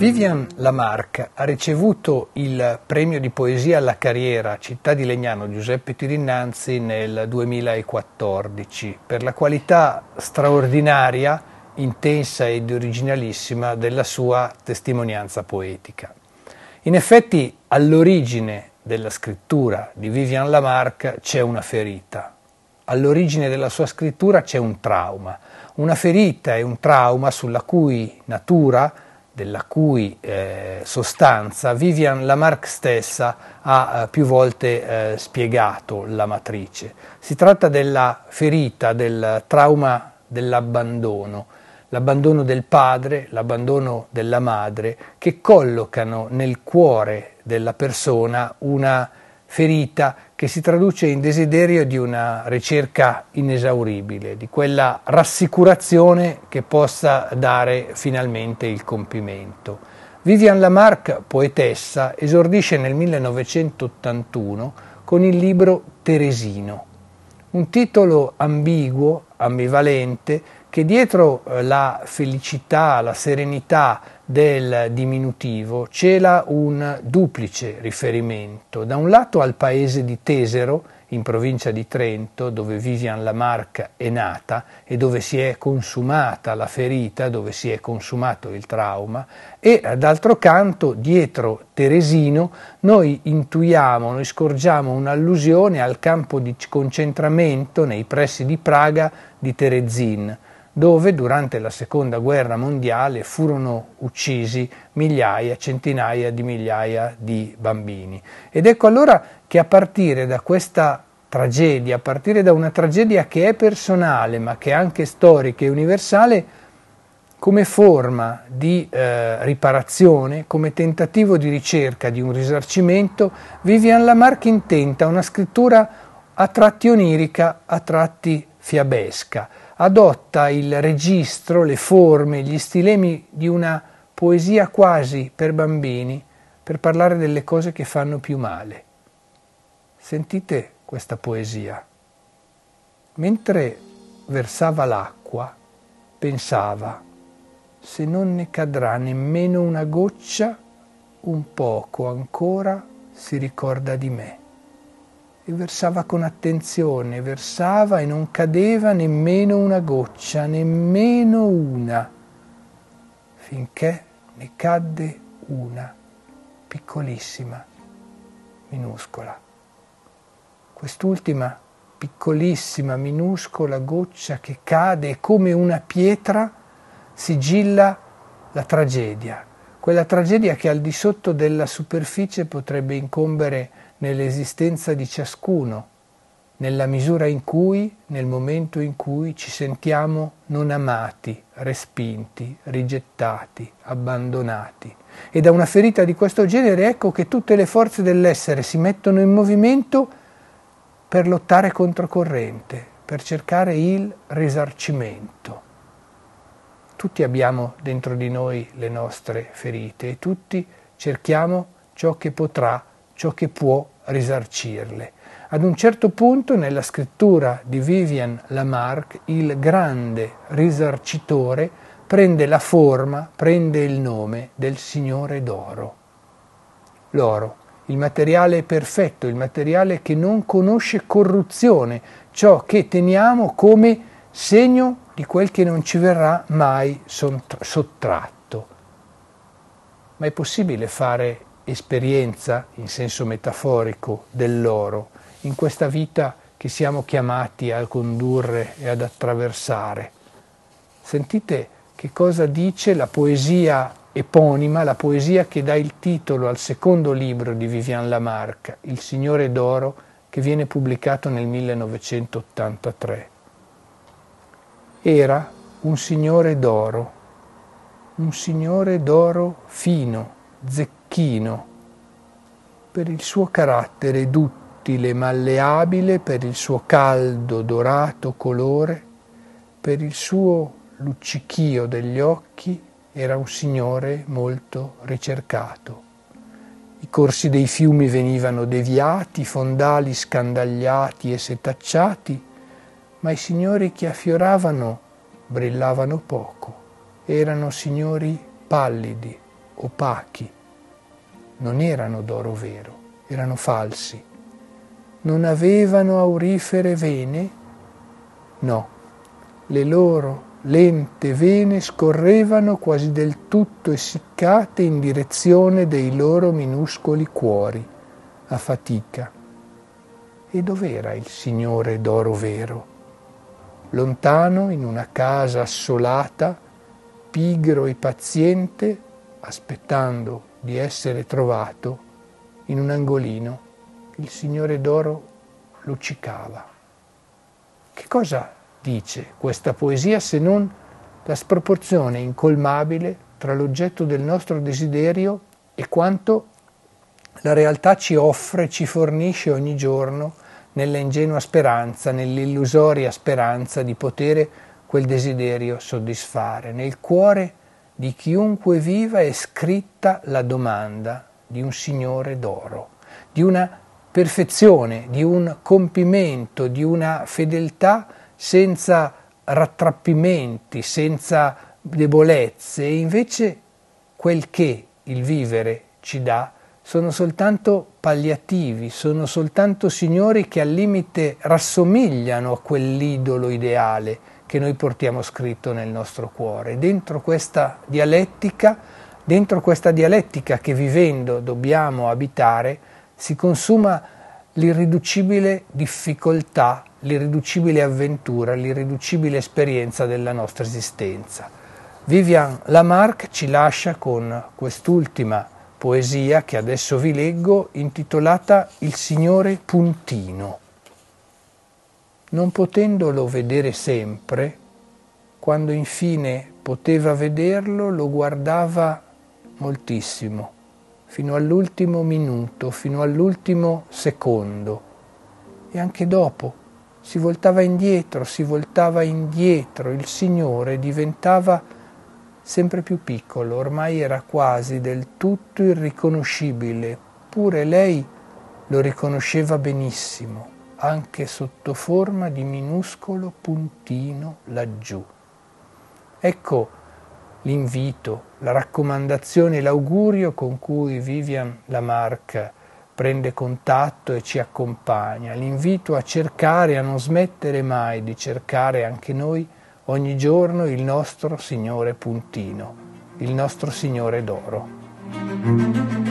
Vivian Lamarck ha ricevuto il premio di poesia alla carriera Città di Legnano Giuseppe Tirinnanzi nel 2014 per la qualità straordinaria, intensa ed originalissima della sua testimonianza poetica. In effetti, all'origine della scrittura di Vivian Lamarck c'è una ferita, all'origine della sua scrittura c'è un trauma, una ferita e un trauma sulla cui natura della cui eh, sostanza Vivian Lamarck stessa ha eh, più volte eh, spiegato la matrice. Si tratta della ferita, del trauma dell'abbandono, l'abbandono del padre, l'abbandono della madre, che collocano nel cuore della persona una ferita che si traduce in desiderio di una ricerca inesauribile, di quella rassicurazione che possa dare finalmente il compimento. Vivian Lamarck, poetessa, esordisce nel 1981 con il libro Teresino, un titolo ambiguo, ambivalente, che dietro eh, la felicità, la serenità, del diminutivo cela un duplice riferimento, da un lato al paese di Tesero, in provincia di Trento, dove Vivian Lamarck è nata e dove si è consumata la ferita, dove si è consumato il trauma, e d'altro canto, dietro Teresino, noi intuiamo, noi scorgiamo un'allusione al campo di concentramento nei pressi di Praga di Terezin, dove durante la seconda guerra mondiale furono uccisi migliaia, centinaia di migliaia di bambini. Ed ecco allora che a partire da questa tragedia, a partire da una tragedia che è personale ma che è anche storica e universale, come forma di eh, riparazione, come tentativo di ricerca di un risarcimento, Vivian Lamarck intenta una scrittura a tratti onirica, a tratti fiabesca adotta il registro, le forme, gli stilemi di una poesia quasi per bambini, per parlare delle cose che fanno più male. Sentite questa poesia. Mentre versava l'acqua, pensava, se non ne cadrà nemmeno una goccia, un poco ancora si ricorda di me e versava con attenzione, versava e non cadeva nemmeno una goccia, nemmeno una, finché ne cadde una, piccolissima, minuscola. Quest'ultima piccolissima, minuscola goccia che cade come una pietra sigilla la tragedia, quella tragedia che al di sotto della superficie potrebbe incombere nell'esistenza di ciascuno, nella misura in cui, nel momento in cui ci sentiamo non amati, respinti, rigettati, abbandonati. E da una ferita di questo genere ecco che tutte le forze dell'essere si mettono in movimento per lottare controcorrente, per cercare il risarcimento. Tutti abbiamo dentro di noi le nostre ferite e tutti cerchiamo ciò che potrà ciò che può risarcirle. Ad un certo punto nella scrittura di Vivian Lamarck il grande risarcitore prende la forma, prende il nome del Signore d'oro. L'oro, il materiale perfetto, il materiale che non conosce corruzione, ciò che teniamo come segno di quel che non ci verrà mai sottratto. Ma è possibile fare esperienza, in senso metaforico, dell'oro in questa vita che siamo chiamati a condurre e ad attraversare. Sentite che cosa dice la poesia eponima, la poesia che dà il titolo al secondo libro di Vivian Lamarck, Il Signore d'Oro, che viene pubblicato nel 1983. Era un signore d'oro, un signore d'oro fino, zeccato, chino, per il suo carattere duttile, malleabile, per il suo caldo, dorato colore, per il suo luccichio degli occhi, era un signore molto ricercato. I corsi dei fiumi venivano deviati, i fondali scandagliati e setacciati, ma i signori che affioravano brillavano poco, erano signori pallidi, opachi non erano d'oro vero, erano falsi. Non avevano aurifere vene? No, le loro lente vene scorrevano quasi del tutto essiccate in direzione dei loro minuscoli cuori, a fatica. E dov'era il Signore d'oro vero? Lontano, in una casa assolata, pigro e paziente, aspettando di essere trovato in un angolino, il Signore d'oro luccicava. Che cosa dice questa poesia se non la sproporzione incolmabile tra l'oggetto del nostro desiderio e quanto la realtà ci offre, ci fornisce ogni giorno nella ingenua speranza, nell'illusoria speranza di poter quel desiderio soddisfare. Nel cuore di chiunque viva è scritta la domanda di un Signore d'oro, di una perfezione, di un compimento, di una fedeltà senza rattrappimenti, senza debolezze, e invece quel che il vivere ci dà sono soltanto palliativi, sono soltanto signori che al limite rassomigliano a quell'idolo ideale che noi portiamo scritto nel nostro cuore. Dentro questa dialettica, dentro questa dialettica che vivendo dobbiamo abitare, si consuma l'irriducibile difficoltà, l'irriducibile avventura, l'irriducibile esperienza della nostra esistenza. Vivian Lamarck ci lascia con quest'ultima poesia che adesso vi leggo, intitolata Il Signore Puntino non potendolo vedere sempre, quando infine poteva vederlo lo guardava moltissimo, fino all'ultimo minuto, fino all'ultimo secondo e anche dopo. Si voltava indietro, si voltava indietro, il Signore diventava sempre più piccolo, ormai era quasi del tutto irriconoscibile, pure lei lo riconosceva benissimo anche sotto forma di minuscolo puntino laggiù. Ecco l'invito, la raccomandazione, l'augurio con cui Vivian Lamarck prende contatto e ci accompagna, l'invito a cercare, a non smettere mai di cercare anche noi ogni giorno il nostro Signore puntino, il nostro Signore d'oro.